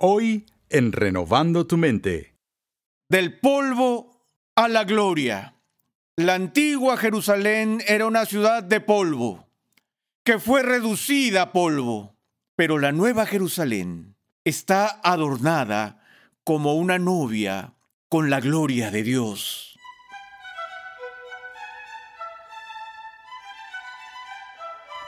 Hoy en Renovando tu Mente. Del polvo a la gloria. La antigua Jerusalén era una ciudad de polvo, que fue reducida a polvo. Pero la nueva Jerusalén está adornada como una novia con la gloria de Dios.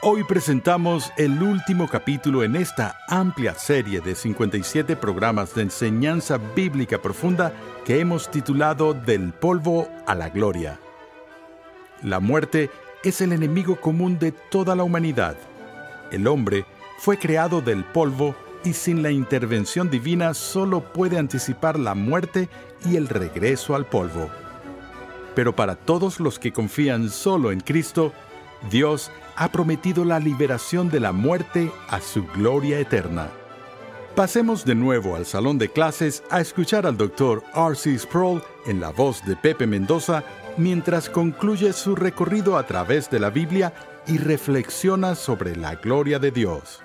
Hoy presentamos el último capítulo en esta amplia serie de 57 programas de enseñanza bíblica profunda que hemos titulado Del polvo a la gloria. La muerte es el enemigo común de toda la humanidad. El hombre fue creado del polvo y sin la intervención divina solo puede anticipar la muerte y el regreso al polvo. Pero para todos los que confían solo en Cristo, Dios es ha prometido la liberación de la muerte a su gloria eterna. Pasemos de nuevo al salón de clases a escuchar al doctor R.C. Sproul en la voz de Pepe Mendoza mientras concluye su recorrido a través de la Biblia y reflexiona sobre la gloria de Dios.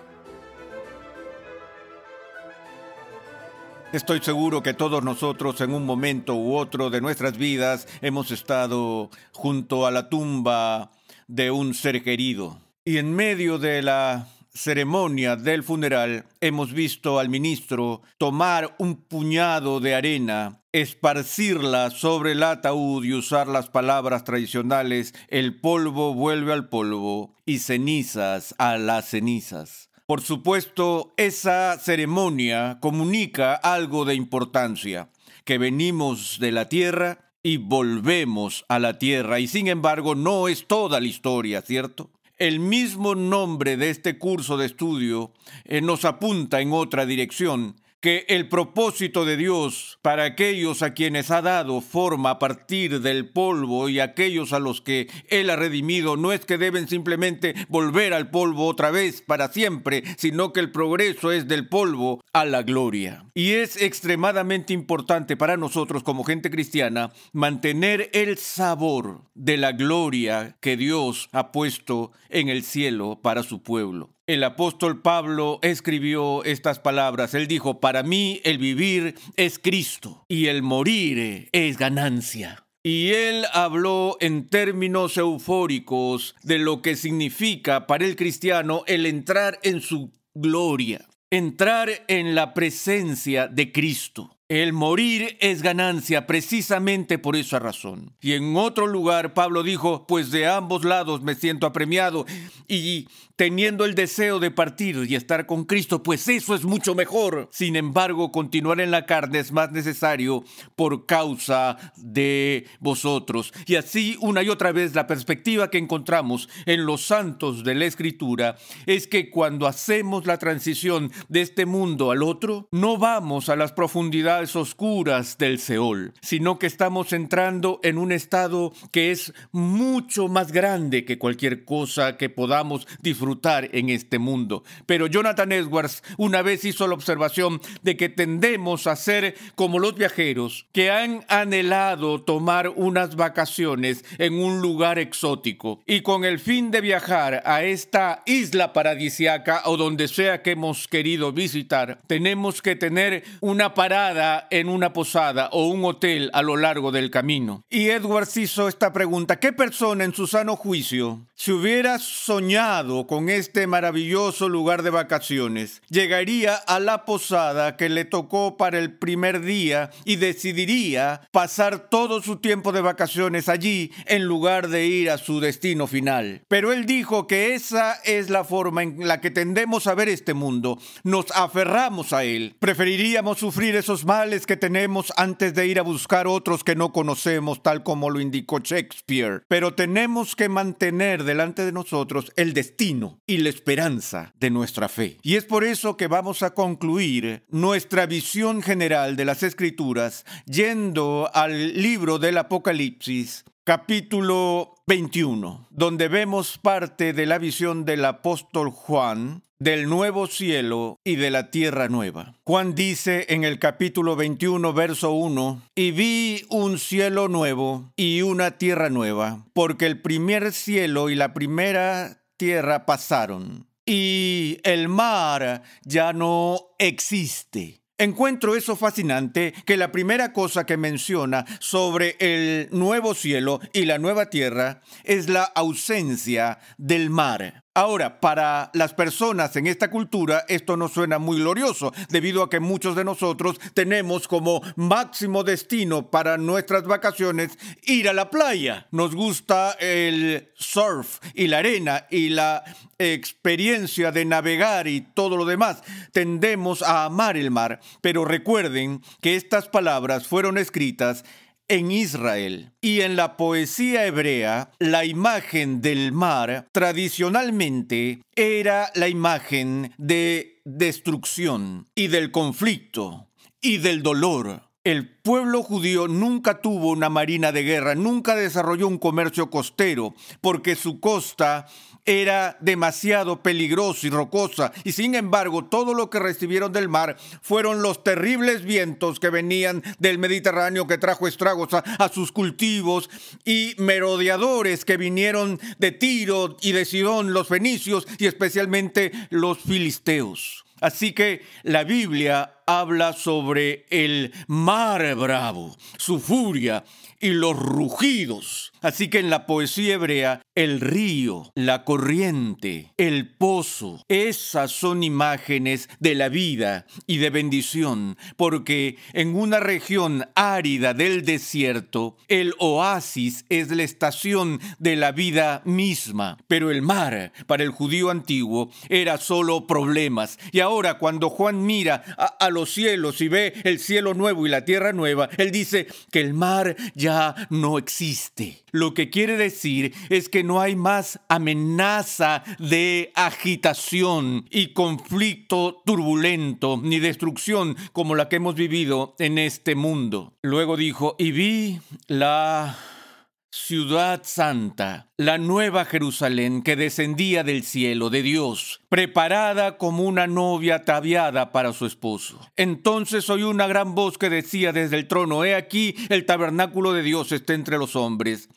Estoy seguro que todos nosotros en un momento u otro de nuestras vidas hemos estado junto a la tumba de un ser querido. Y en medio de la ceremonia del funeral hemos visto al ministro tomar un puñado de arena, esparcirla sobre el ataúd y usar las palabras tradicionales el polvo vuelve al polvo y cenizas a las cenizas. Por supuesto, esa ceremonia comunica algo de importancia, que venimos de la tierra y volvemos a la tierra. Y sin embargo, no es toda la historia, ¿cierto? El mismo nombre de este curso de estudio eh, nos apunta en otra dirección que el propósito de Dios para aquellos a quienes ha dado forma a partir del polvo y aquellos a los que Él ha redimido no es que deben simplemente volver al polvo otra vez para siempre, sino que el progreso es del polvo a la gloria. Y es extremadamente importante para nosotros como gente cristiana mantener el sabor de la gloria que Dios ha puesto en el cielo para su pueblo. El apóstol Pablo escribió estas palabras. Él dijo, para mí el vivir es Cristo y el morir es ganancia. Y él habló en términos eufóricos de lo que significa para el cristiano el entrar en su gloria, entrar en la presencia de Cristo. El morir es ganancia precisamente por esa razón. Y en otro lugar Pablo dijo, pues de ambos lados me siento apremiado. Y teniendo el deseo de partir y estar con Cristo, pues eso es mucho mejor. Sin embargo, continuar en la carne es más necesario por causa de vosotros. Y así una y otra vez la perspectiva que encontramos en los santos de la Escritura es que cuando hacemos la transición de este mundo al otro, no vamos a las profundidades oscuras del Seol, sino que estamos entrando en un estado que es mucho más grande que cualquier cosa que podamos disfrutar en este mundo. Pero Jonathan Edwards una vez hizo la observación de que tendemos a ser como los viajeros que han anhelado tomar unas vacaciones en un lugar exótico y con el fin de viajar a esta isla paradisiaca o donde sea que hemos querido visitar, tenemos que tener una parada en una posada o un hotel a lo largo del camino. Y Edwards hizo esta pregunta, ¿qué persona en su sano juicio si hubiera soñado con este maravilloso lugar de vacaciones, llegaría a la posada que le tocó para el primer día y decidiría pasar todo su tiempo de vacaciones allí en lugar de ir a su destino final. Pero él dijo que esa es la forma en la que tendemos a ver este mundo. Nos aferramos a él. Preferiríamos sufrir esos males que tenemos antes de ir a buscar otros que no conocemos, tal como lo indicó Shakespeare. Pero tenemos que mantener delante de nosotros el destino y la esperanza de nuestra fe. Y es por eso que vamos a concluir nuestra visión general de las Escrituras yendo al libro del Apocalipsis, capítulo 21, donde vemos parte de la visión del apóstol Juan del nuevo cielo y de la tierra nueva. Juan dice en el capítulo 21, verso 1, y vi un cielo nuevo y una tierra nueva, porque el primer cielo y la primera tierra pasaron, y el mar ya no existe. Encuentro eso fascinante que la primera cosa que menciona sobre el nuevo cielo y la nueva tierra es la ausencia del mar. Ahora, para las personas en esta cultura esto nos suena muy glorioso, debido a que muchos de nosotros tenemos como máximo destino para nuestras vacaciones ir a la playa. Nos gusta el surf y la arena y la experiencia de navegar y todo lo demás. Tendemos a amar el mar, pero recuerden que estas palabras fueron escritas en Israel. Y en la poesía hebrea, la imagen del mar tradicionalmente era la imagen de destrucción y del conflicto y del dolor el pueblo judío nunca tuvo una marina de guerra, nunca desarrolló un comercio costero, porque su costa era demasiado peligrosa y rocosa, y sin embargo todo lo que recibieron del mar fueron los terribles vientos que venían del Mediterráneo que trajo estragos a, sus cultivos y merodeadores que vinieron de Tiro y de Sidón, los fenicios y especialmente los filisteos. Así que la Biblia habla sobre el mar bravo, su furia y los rugidos Así que en la poesía hebrea, el río, la corriente, el pozo, esas son imágenes de la vida y de bendición, porque en una región árida del desierto, el oasis es la estación de la vida misma, pero el mar, para el judío antiguo, era solo problemas. Y ahora cuando Juan mira a, a los cielos y ve el cielo nuevo y la tierra nueva, él dice que el mar ya no existe. Lo que quiere decir es que no hay más amenaza de agitación y conflicto turbulento ni destrucción como la que hemos vivido en este mundo. Luego dijo, y vi la Ciudad Santa, la nueva Jerusalén que descendía del cielo de Dios, preparada como una novia ataviada para su esposo. Entonces oí una gran voz que decía desde el trono, He aquí el tabernáculo de Dios está entre los hombres,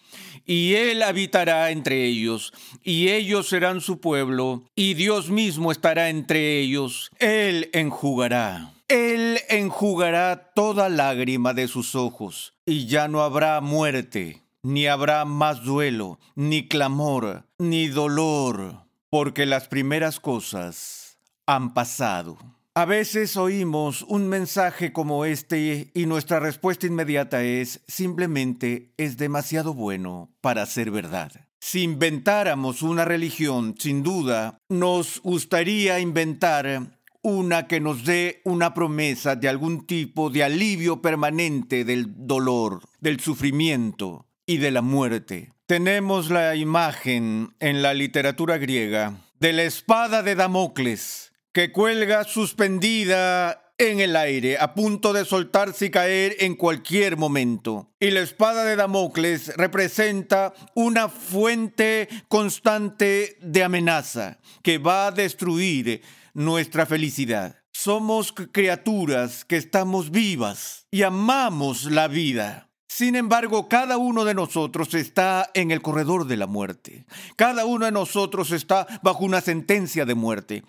y él habitará entre ellos, y ellos serán su pueblo, y Dios mismo estará entre ellos, él enjugará. Él enjugará toda lágrima de sus ojos, y ya no habrá muerte ni habrá más duelo, ni clamor, ni dolor, porque las primeras cosas han pasado. A veces oímos un mensaje como este y nuestra respuesta inmediata es simplemente es demasiado bueno para ser verdad. Si inventáramos una religión, sin duda, nos gustaría inventar una que nos dé una promesa de algún tipo de alivio permanente del dolor, del sufrimiento, y de la muerte. Tenemos la imagen en la literatura griega de la espada de Damocles que cuelga suspendida en el aire, a punto de soltarse y caer en cualquier momento. Y la espada de Damocles representa una fuente constante de amenaza que va a destruir nuestra felicidad. Somos criaturas que estamos vivas y amamos la vida. Sin embargo, cada uno de nosotros está en el corredor de la muerte. Cada uno de nosotros está bajo una sentencia de muerte.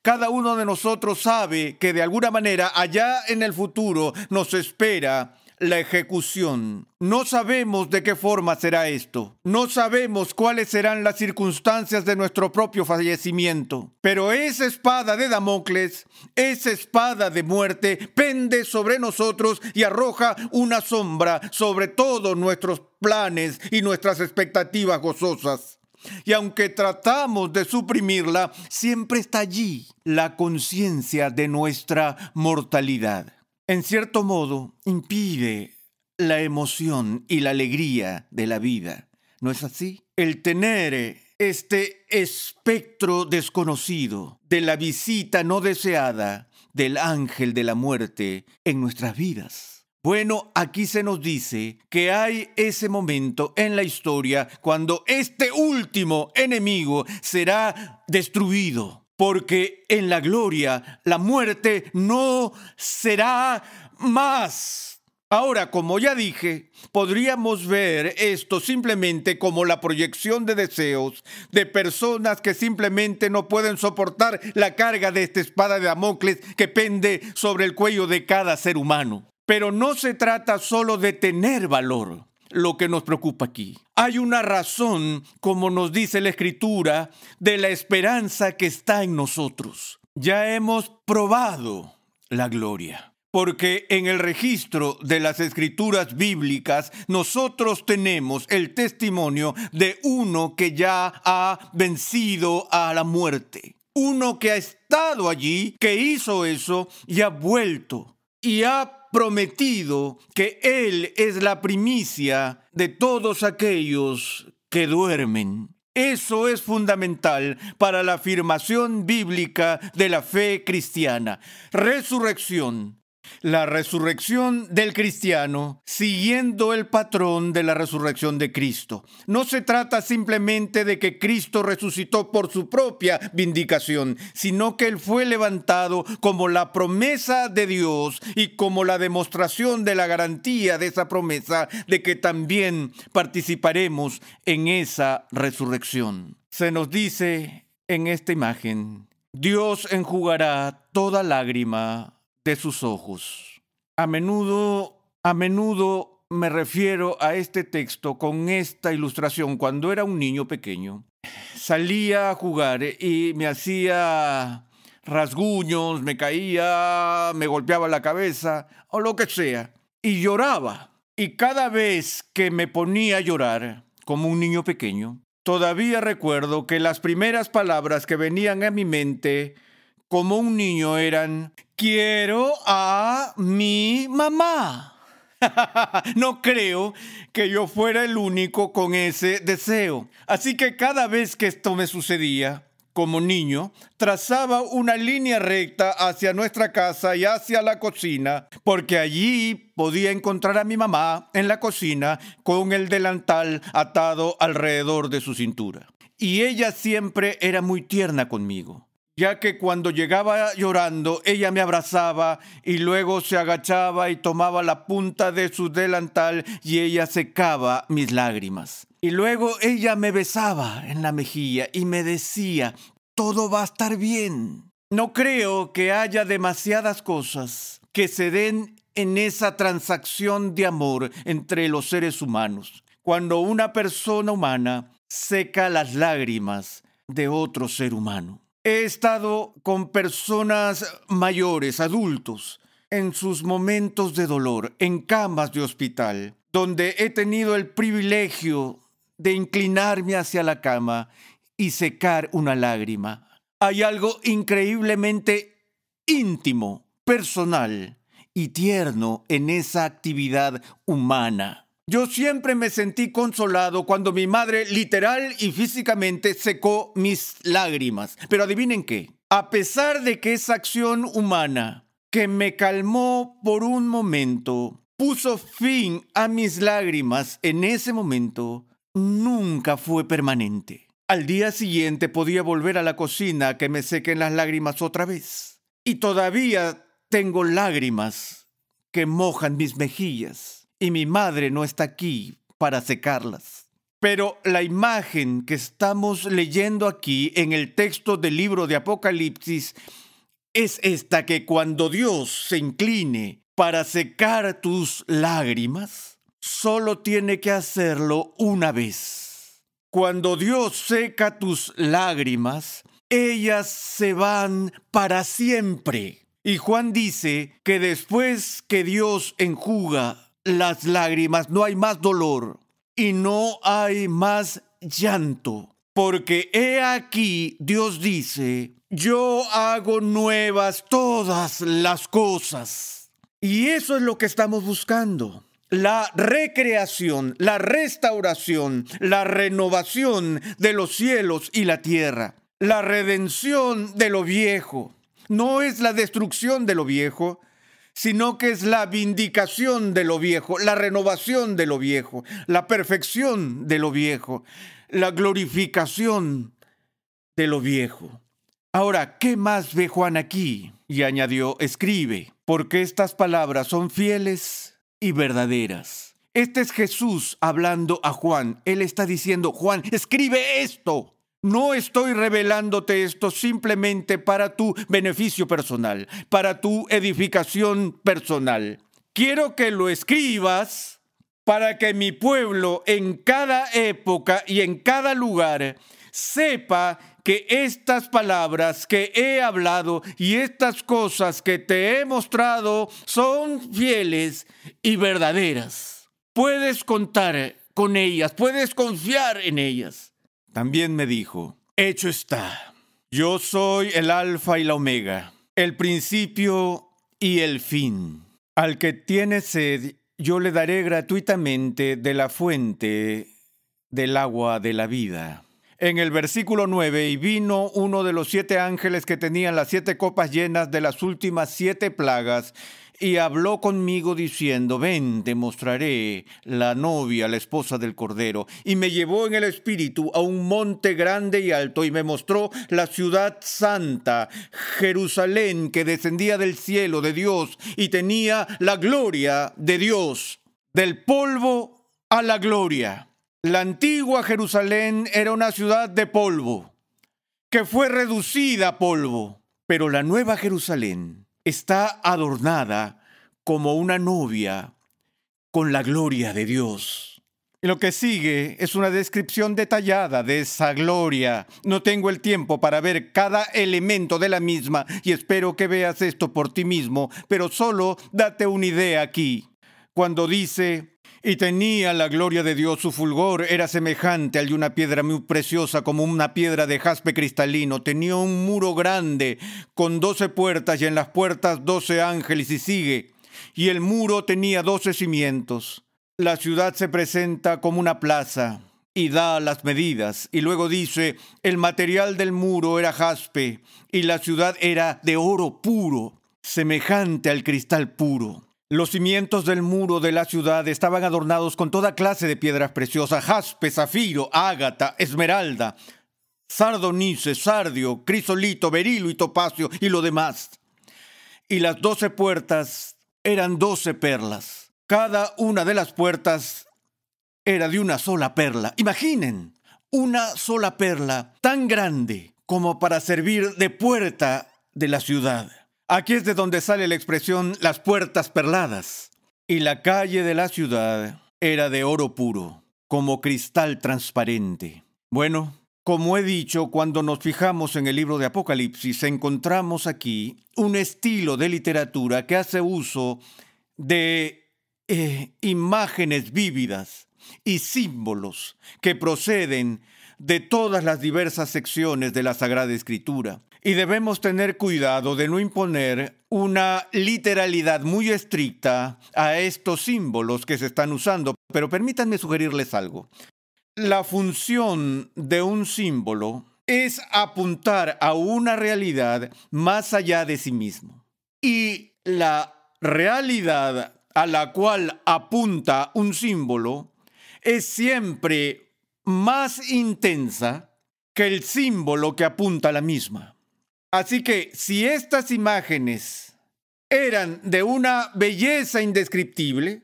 Cada uno de nosotros sabe que de alguna manera allá en el futuro nos espera la ejecución. No sabemos de qué forma será esto. No sabemos cuáles serán las circunstancias de nuestro propio fallecimiento. Pero esa espada de Damocles, esa espada de muerte, pende sobre nosotros y arroja una sombra sobre todos nuestros planes y nuestras expectativas gozosas. Y aunque tratamos de suprimirla, siempre está allí la conciencia de nuestra mortalidad en cierto modo, impide la emoción y la alegría de la vida. ¿No es así? El tener este espectro desconocido de la visita no deseada del ángel de la muerte en nuestras vidas. Bueno, aquí se nos dice que hay ese momento en la historia cuando este último enemigo será destruido porque en la gloria la muerte no será más. Ahora, como ya dije, podríamos ver esto simplemente como la proyección de deseos de personas que simplemente no pueden soportar la carga de esta espada de Damocles que pende sobre el cuello de cada ser humano. Pero no se trata solo de tener valor, lo que nos preocupa aquí. Hay una razón, como nos dice la Escritura, de la esperanza que está en nosotros. Ya hemos probado la gloria. Porque en el registro de las escrituras bíblicas nosotros tenemos el testimonio de uno que ya ha vencido a la muerte. Uno que ha estado allí, que hizo eso y ha vuelto y ha prometido que Él es la primicia de todos aquellos que duermen. Eso es fundamental para la afirmación bíblica de la fe cristiana. Resurrección, la resurrección del cristiano siguiendo el patrón de la resurrección de Cristo. No se trata simplemente de que Cristo resucitó por su propia vindicación, sino que Él fue levantado como la promesa de Dios y como la demostración de la garantía de esa promesa de que también participaremos en esa resurrección. Se nos dice en esta imagen, Dios enjugará toda lágrima sus ojos. A menudo, a menudo me refiero a este texto con esta ilustración cuando era un niño pequeño. Salía a jugar y me hacía rasguños, me caía, me golpeaba la cabeza o lo que sea. Y lloraba. Y cada vez que me ponía a llorar, como un niño pequeño, todavía recuerdo que las primeras palabras que venían a mi mente como un niño eran, quiero a mi mamá. no creo que yo fuera el único con ese deseo. Así que cada vez que esto me sucedía, como niño, trazaba una línea recta hacia nuestra casa y hacia la cocina, porque allí podía encontrar a mi mamá en la cocina con el delantal atado alrededor de su cintura. Y ella siempre era muy tierna conmigo ya que cuando llegaba llorando ella me abrazaba y luego se agachaba y tomaba la punta de su delantal y ella secaba mis lágrimas. Y luego ella me besaba en la mejilla y me decía, todo va a estar bien. No creo que haya demasiadas cosas que se den en esa transacción de amor entre los seres humanos, cuando una persona humana seca las lágrimas de otro ser humano. He estado con personas mayores, adultos, en sus momentos de dolor, en camas de hospital, donde he tenido el privilegio de inclinarme hacia la cama y secar una lágrima. Hay algo increíblemente íntimo, personal y tierno en esa actividad humana. Yo siempre me sentí consolado cuando mi madre literal y físicamente secó mis lágrimas. Pero adivinen qué, a pesar de que esa acción humana que me calmó por un momento, puso fin a mis lágrimas en ese momento, nunca fue permanente. Al día siguiente podía volver a la cocina a que me sequen las lágrimas otra vez. Y todavía tengo lágrimas que mojan mis mejillas y mi madre no está aquí para secarlas. Pero la imagen que estamos leyendo aquí en el texto del libro de Apocalipsis es esta que cuando Dios se incline para secar tus lágrimas, solo tiene que hacerlo una vez. Cuando Dios seca tus lágrimas, ellas se van para siempre. Y Juan dice que después que Dios enjuga las lágrimas, no hay más dolor y no hay más llanto. Porque he aquí, Dios dice, yo hago nuevas todas las cosas. Y eso es lo que estamos buscando. La recreación, la restauración, la renovación de los cielos y la tierra. La redención de lo viejo. No es la destrucción de lo viejo, sino que es la vindicación de lo viejo, la renovación de lo viejo, la perfección de lo viejo, la glorificación de lo viejo. Ahora, ¿qué más ve Juan aquí? Y añadió, escribe, porque estas palabras son fieles y verdaderas. Este es Jesús hablando a Juan. Él está diciendo, Juan, escribe esto. No estoy revelándote esto simplemente para tu beneficio personal, para tu edificación personal. Quiero que lo escribas para que mi pueblo en cada época y en cada lugar sepa que estas palabras que he hablado y estas cosas que te he mostrado son fieles y verdaderas. Puedes contar con ellas, puedes confiar en ellas. También me dijo, Hecho está, yo soy el alfa y la omega, el principio y el fin. Al que tiene sed, yo le daré gratuitamente de la fuente del agua de la vida. En el versículo 9, y vino uno de los siete ángeles que tenían las siete copas llenas de las últimas siete plagas, y habló conmigo diciendo, ven, te mostraré la novia, la esposa del Cordero. Y me llevó en el espíritu a un monte grande y alto y me mostró la ciudad santa, Jerusalén, que descendía del cielo de Dios y tenía la gloria de Dios, del polvo a la gloria. La antigua Jerusalén era una ciudad de polvo, que fue reducida a polvo, pero la nueva Jerusalén está adornada como una novia con la gloria de Dios. lo que sigue es una descripción detallada de esa gloria. No tengo el tiempo para ver cada elemento de la misma y espero que veas esto por ti mismo, pero solo date una idea aquí. Cuando dice, y tenía la gloria de Dios su fulgor, era semejante al de una piedra muy preciosa como una piedra de jaspe cristalino, tenía un muro grande con doce puertas y en las puertas doce ángeles y sigue, y el muro tenía doce cimientos. La ciudad se presenta como una plaza y da las medidas, y luego dice, el material del muro era jaspe, y la ciudad era de oro puro, semejante al cristal puro. Los cimientos del muro de la ciudad estaban adornados con toda clase de piedras preciosas, jaspe, zafiro, ágata, esmeralda, sardonice, sardio, crisolito, berilo y topacio y lo demás. Y las doce puertas eran doce perlas. Cada una de las puertas era de una sola perla. Imaginen, una sola perla tan grande como para servir de puerta de la ciudad. Aquí es de donde sale la expresión las puertas perladas. Y la calle de la ciudad era de oro puro, como cristal transparente. Bueno, como he dicho, cuando nos fijamos en el libro de Apocalipsis, encontramos aquí un estilo de literatura que hace uso de eh, imágenes vívidas y símbolos que proceden de todas las diversas secciones de la Sagrada Escritura, y debemos tener cuidado de no imponer una literalidad muy estricta a estos símbolos que se están usando. Pero permítanme sugerirles algo. La función de un símbolo es apuntar a una realidad más allá de sí mismo. Y la realidad a la cual apunta un símbolo es siempre más intensa que el símbolo que apunta a la misma. Así que si estas imágenes eran de una belleza indescriptible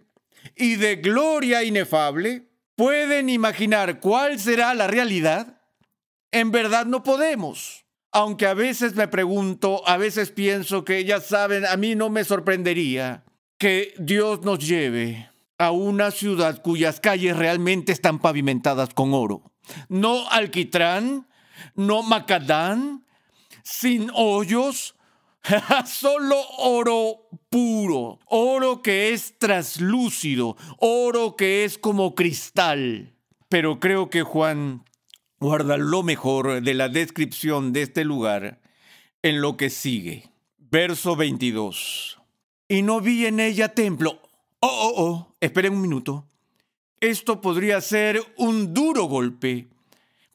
y de gloria inefable, ¿pueden imaginar cuál será la realidad? En verdad no podemos. Aunque a veces me pregunto, a veces pienso que ya saben, a mí no me sorprendería que Dios nos lleve a una ciudad cuyas calles realmente están pavimentadas con oro. No alquitrán, no macadán, sin hoyos, Solo oro puro, oro que es traslúcido, oro que es como cristal. Pero creo que Juan guarda lo mejor de la descripción de este lugar en lo que sigue. Verso 22. Y no vi en ella templo. Oh, oh, oh, esperen un minuto. Esto podría ser un duro golpe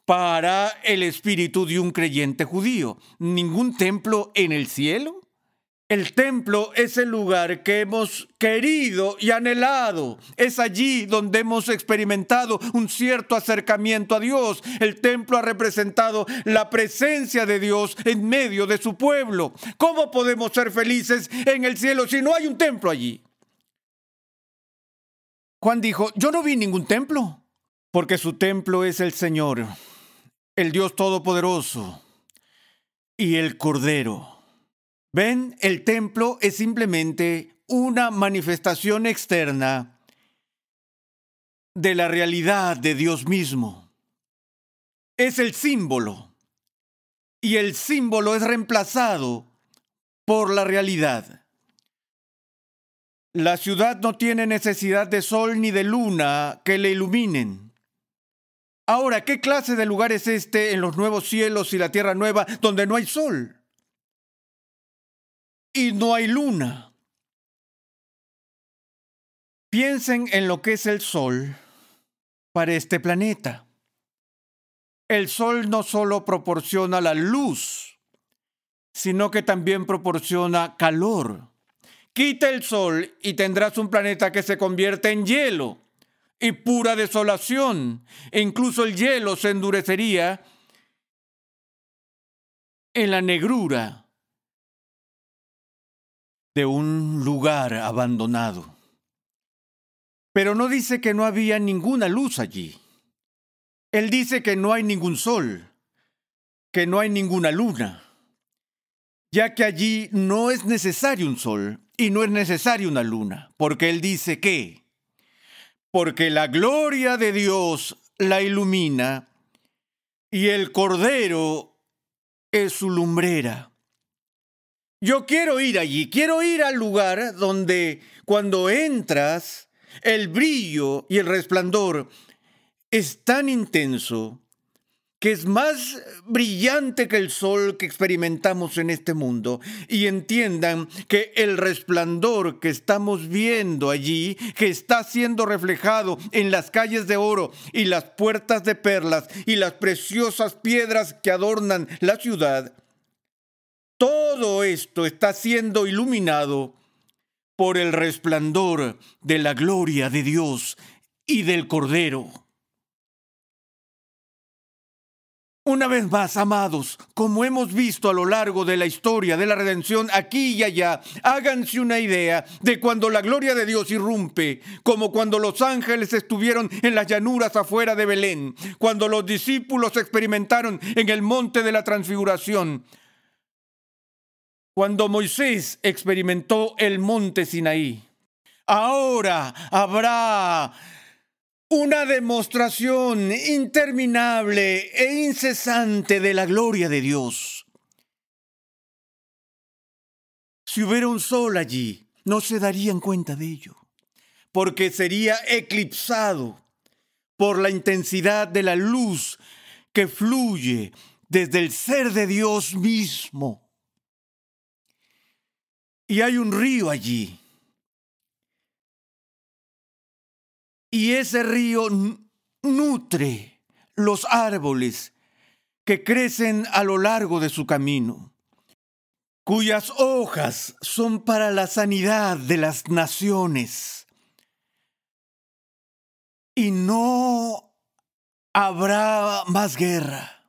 para el espíritu de un creyente judío. Ningún templo en el cielo. El templo es el lugar que hemos querido y anhelado. Es allí donde hemos experimentado un cierto acercamiento a Dios. El templo ha representado la presencia de Dios en medio de su pueblo. ¿Cómo podemos ser felices en el cielo si no hay un templo allí? Juan dijo, yo no vi ningún templo, porque su templo es el Señor el Dios Todopoderoso y el Cordero. Ven, el templo es simplemente una manifestación externa de la realidad de Dios mismo. Es el símbolo. Y el símbolo es reemplazado por la realidad. La ciudad no tiene necesidad de sol ni de luna que le iluminen Ahora, ¿qué clase de lugar es este en los nuevos cielos y la tierra nueva donde no hay sol? Y no hay luna. Piensen en lo que es el sol para este planeta. El sol no solo proporciona la luz, sino que también proporciona calor. Quita el sol y tendrás un planeta que se convierte en hielo y pura desolación, e incluso el hielo se endurecería en la negrura de un lugar abandonado. Pero no dice que no había ninguna luz allí. Él dice que no hay ningún sol, que no hay ninguna luna, ya que allí no es necesario un sol y no es necesario una luna, porque él dice que porque la gloria de Dios la ilumina y el Cordero es su lumbrera. Yo quiero ir allí, quiero ir al lugar donde cuando entras el brillo y el resplandor es tan intenso que es más brillante que el sol que experimentamos en este mundo y entiendan que el resplandor que estamos viendo allí, que está siendo reflejado en las calles de oro y las puertas de perlas y las preciosas piedras que adornan la ciudad, todo esto está siendo iluminado por el resplandor de la gloria de Dios y del Cordero. Una vez más, amados, como hemos visto a lo largo de la historia de la redención aquí y allá, háganse una idea de cuando la gloria de Dios irrumpe, como cuando los ángeles estuvieron en las llanuras afuera de Belén, cuando los discípulos experimentaron en el monte de la transfiguración, cuando Moisés experimentó el monte Sinaí. Ahora habrá una demostración interminable e incesante de la gloria de Dios. Si hubiera un sol allí, no se darían cuenta de ello, porque sería eclipsado por la intensidad de la luz que fluye desde el ser de Dios mismo. Y hay un río allí y ese río nutre los árboles que crecen a lo largo de su camino, cuyas hojas son para la sanidad de las naciones. Y no habrá más guerra.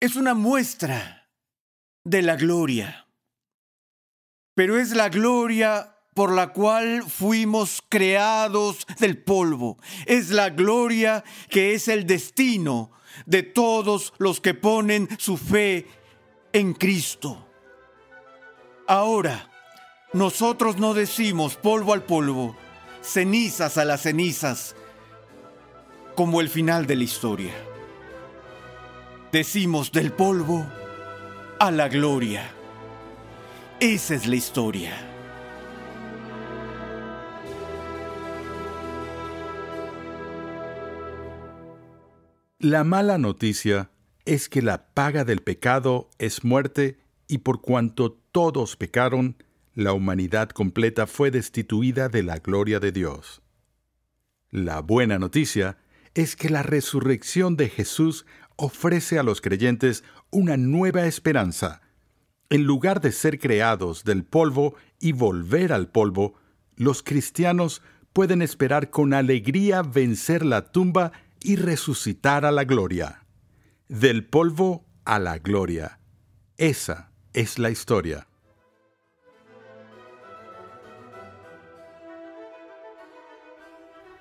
Es una muestra de la gloria, pero es la gloria por la cual fuimos creados del polvo. Es la gloria que es el destino de todos los que ponen su fe en Cristo. Ahora, nosotros no decimos polvo al polvo, cenizas a las cenizas, como el final de la historia. Decimos del polvo a la gloria. Esa es la historia. La mala noticia es que la paga del pecado es muerte y por cuanto todos pecaron, la humanidad completa fue destituida de la gloria de Dios. La buena noticia es que la resurrección de Jesús ofrece a los creyentes una nueva esperanza. En lugar de ser creados del polvo y volver al polvo, los cristianos pueden esperar con alegría vencer la tumba y resucitar a la gloria. Del polvo a la gloria. Esa es la historia.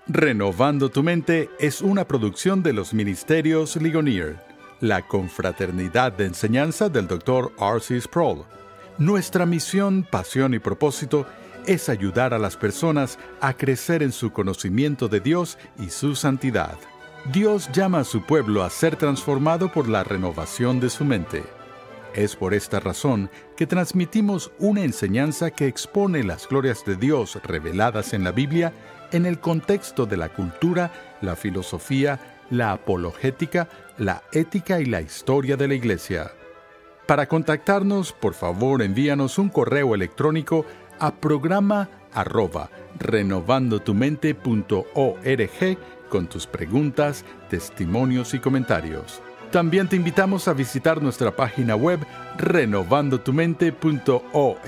Renovando tu mente es una producción de los Ministerios Ligonier, la confraternidad de enseñanza del Dr. R.C. Sproul. Nuestra misión, pasión y propósito es ayudar a las personas a crecer en su conocimiento de Dios y su santidad. Dios llama a su pueblo a ser transformado por la renovación de su mente. Es por esta razón que transmitimos una enseñanza que expone las glorias de Dios reveladas en la Biblia en el contexto de la cultura, la filosofía, la apologética, la ética y la historia de la Iglesia. Para contactarnos, por favor envíanos un correo electrónico a programa arroba renovandotumente.org con tus preguntas, testimonios y comentarios. También te invitamos a visitar nuestra página web renovandotumente.org,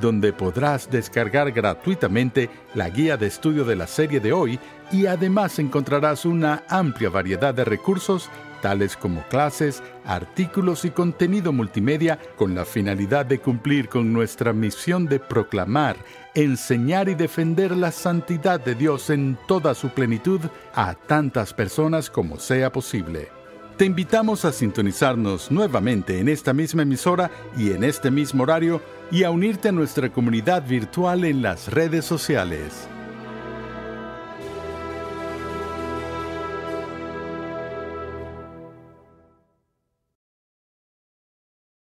donde podrás descargar gratuitamente la guía de estudio de la serie de hoy y además encontrarás una amplia variedad de recursos tales como clases, artículos y contenido multimedia, con la finalidad de cumplir con nuestra misión de proclamar, enseñar y defender la santidad de Dios en toda su plenitud a tantas personas como sea posible. Te invitamos a sintonizarnos nuevamente en esta misma emisora y en este mismo horario y a unirte a nuestra comunidad virtual en las redes sociales.